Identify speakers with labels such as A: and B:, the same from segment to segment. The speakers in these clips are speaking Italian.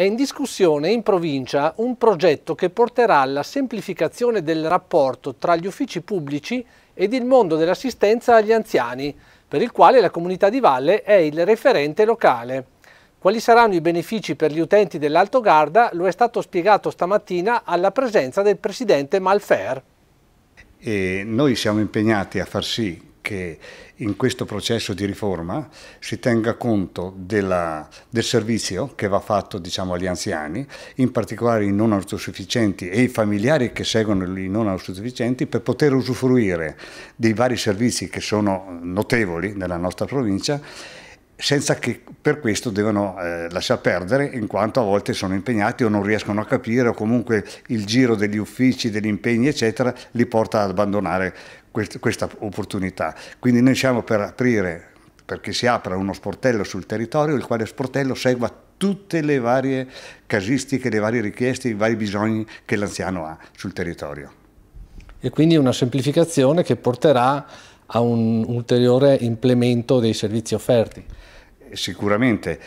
A: È in discussione in provincia un progetto che porterà alla semplificazione del rapporto tra gli uffici pubblici ed il mondo dell'assistenza agli anziani, per il quale la comunità di Valle è il referente locale. Quali saranno i benefici per gli utenti dell'Alto Garda lo è stato spiegato stamattina alla presenza del presidente Malfer.
B: E noi siamo impegnati a far sì che in questo processo di riforma si tenga conto della, del servizio che va fatto diciamo, agli anziani, in particolare i non autosufficienti e i familiari che seguono i non autosufficienti per poter usufruire dei vari servizi che sono notevoli nella nostra provincia senza che per questo devono eh, lasciar perdere in quanto a volte sono impegnati o non riescono a capire o comunque il giro degli uffici, degli impegni eccetera li porta ad abbandonare questa opportunità. Quindi noi siamo per aprire, perché si apra uno sportello sul territorio, il quale sportello segua tutte le varie casistiche, le varie richieste, i vari bisogni che l'anziano ha sul territorio.
A: E quindi una semplificazione che porterà a un ulteriore
B: implemento dei servizi offerti sicuramente,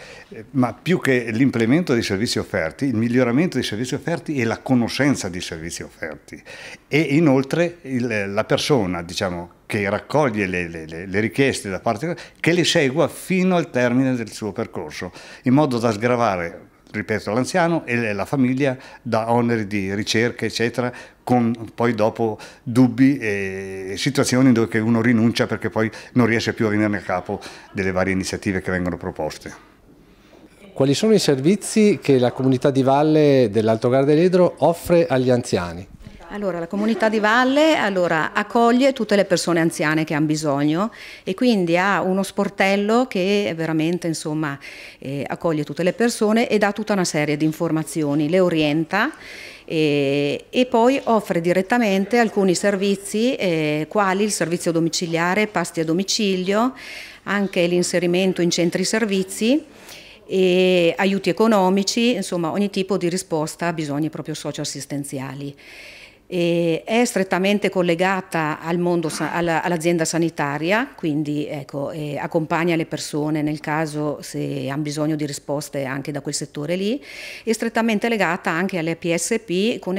B: ma più che l'implemento dei servizi offerti, il miglioramento dei servizi offerti e la conoscenza dei servizi offerti. E inoltre il, la persona, diciamo, che raccoglie le, le, le, richieste da parte, che le segua fino al termine del suo percorso, in modo da sgravare ripeto, l'anziano e la famiglia da oneri di ricerca, eccetera, con poi dopo dubbi e situazioni dove uno rinuncia perché poi non riesce più a venirne a capo delle varie iniziative che vengono proposte. Quali sono i servizi
A: che la comunità di Valle dell'Alto Gardeledro offre agli anziani?
C: Allora, la comunità di Valle allora, accoglie tutte le persone anziane che hanno bisogno e quindi ha uno sportello che veramente insomma, eh, accoglie tutte le persone e dà tutta una serie di informazioni, le orienta e, e poi offre direttamente alcuni servizi eh, quali il servizio domiciliare, pasti a domicilio, anche l'inserimento in centri servizi e aiuti economici, insomma ogni tipo di risposta a bisogni proprio socioassistenziali è strettamente collegata al mondo, all'azienda sanitaria, quindi ecco, accompagna le persone nel caso se hanno bisogno di risposte anche da quel settore lì, è strettamente legata anche alle PSP con,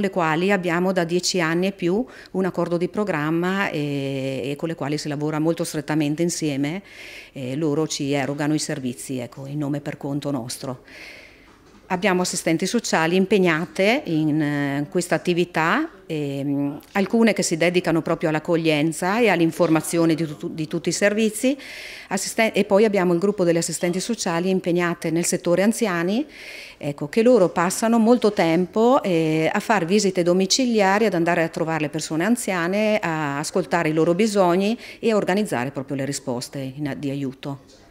C: le quali abbiamo da dieci anni e più un accordo di programma e, con le quali si lavora molto strettamente insieme, loro ci erogano i servizi ecco, in nome per conto nostro abbiamo assistenti sociali impegnate in eh, questa attività, ehm, alcune che si dedicano proprio all'accoglienza e all'informazione di, tu di, tutti i servizi e poi abbiamo il gruppo delle assistenti sociali impegnate nel settore anziani, ecco, che loro passano molto tempo eh, a fare visite domiciliari, ad andare a trovare le persone anziane, a ascoltare i loro bisogni e a organizzare proprio le risposte in, di aiuto.